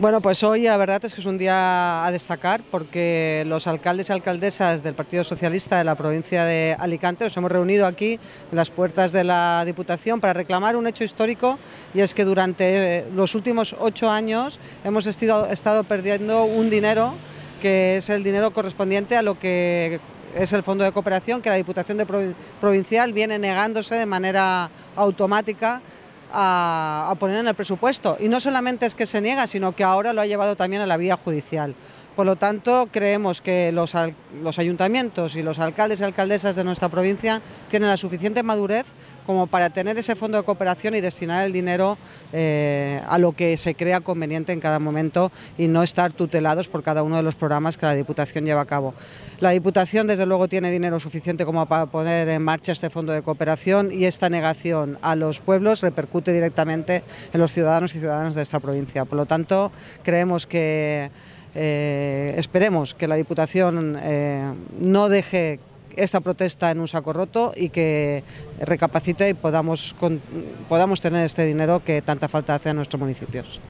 Bueno, pues hoy la verdad es que es un día a destacar porque los alcaldes y alcaldesas del Partido Socialista de la provincia de Alicante nos hemos reunido aquí en las puertas de la Diputación para reclamar un hecho histórico y es que durante eh, los últimos ocho años hemos estado perdiendo un dinero que es el dinero correspondiente a lo que es el fondo de cooperación que la Diputación de Provincial viene negándose de manera automática a, poner en el presupuesto. Y no solamente es que se niega, sino que ahora lo ha llevado también a la vía judicial. Por lo tanto, creemos que los, ayuntamientos y los alcaldes y alcaldesas de nuestra provincia tienen la suficiente madurez como para tener ese fondo de cooperación y destinar el dinero eh, a lo que se crea conveniente en cada momento y no estar tutelados por cada uno de los programas que la Diputación lleva a cabo. La Diputación, desde luego, tiene dinero suficiente como para poner en marcha este fondo de cooperación y esta negación a los pueblos repercute directamente en los ciudadanos y ciudadanas de esta provincia. Por lo tanto, creemos que eh, esperemos que la Diputación eh, no deje esta protesta en un saco roto y que recapacite y podamos, podamos tener este dinero que tanta falta hace a nuestros municipios.